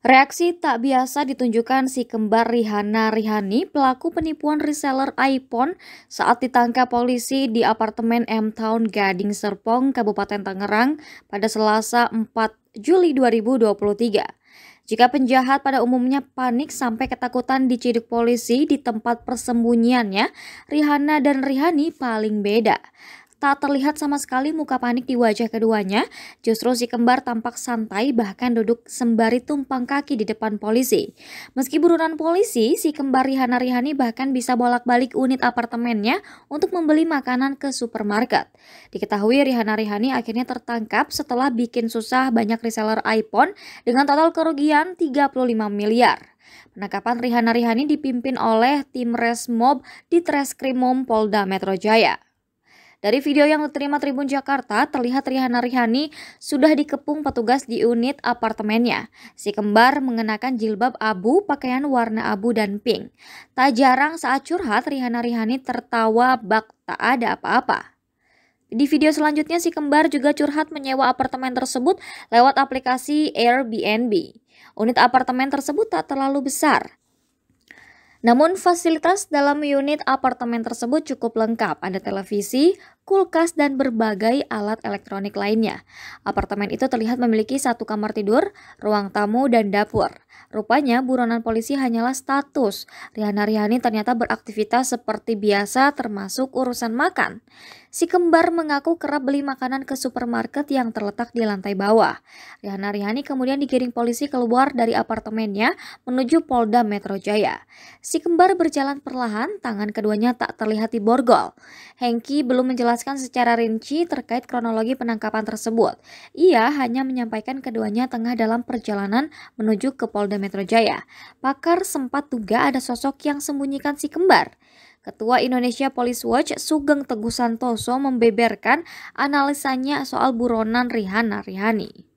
Reaksi tak biasa ditunjukkan si kembar Rihana Rihani, pelaku penipuan reseller iPhone saat ditangkap polisi di apartemen M Town Gading Serpong, Kabupaten Tangerang pada Selasa 4 Juli 2023. Jika penjahat pada umumnya panik sampai ketakutan diciduk polisi di tempat persembunyiannya, Rihana dan Rihani paling beda. Tak terlihat sama sekali muka panik di wajah keduanya, justru si kembar tampak santai bahkan duduk sembari tumpang kaki di depan polisi. Meski buruan polisi, si kembar Rihana Rihani bahkan bisa bolak-balik unit apartemennya untuk membeli makanan ke supermarket. Diketahui Rihana Rihani akhirnya tertangkap setelah bikin susah banyak reseller iPhone dengan total kerugian 35 miliar. Penangkapan Rihana Rihani dipimpin oleh tim Resmob di Treskrimum Polda Metro Jaya. Dari video yang diterima Tribun Jakarta, terlihat Rihana Rihani sudah dikepung petugas di unit apartemennya. Si kembar mengenakan jilbab abu, pakaian warna abu dan pink. Tak jarang saat curhat, Rihana Rihani tertawa bak tak ada apa-apa. Di video selanjutnya, si kembar juga curhat menyewa apartemen tersebut lewat aplikasi Airbnb. Unit apartemen tersebut tak terlalu besar. Namun fasilitas dalam unit apartemen tersebut cukup lengkap. Ada televisi, kulkas, dan berbagai alat elektronik lainnya. Apartemen itu terlihat memiliki satu kamar tidur, ruang tamu, dan dapur. Rupanya buronan polisi hanyalah status. Riana Riani ternyata beraktivitas seperti biasa termasuk urusan makan. Si kembar mengaku kerap beli makanan ke supermarket yang terletak di lantai bawah. Riana Riani kemudian digiring polisi keluar dari apartemennya menuju Polda Metro Jaya. Si kembar berjalan perlahan, tangan keduanya tak terlihat di borgol. Hengki belum menjelaskan secara rinci terkait kronologi penangkapan tersebut. Ia hanya menyampaikan keduanya tengah dalam perjalanan menuju ke Polda Polda Metro Jaya, pakar sempat duga ada sosok yang sembunyikan si kembar. Ketua Indonesia Police Watch Sugeng Teguh Santoso membeberkan analisanya soal buronan Rihanna Rihani.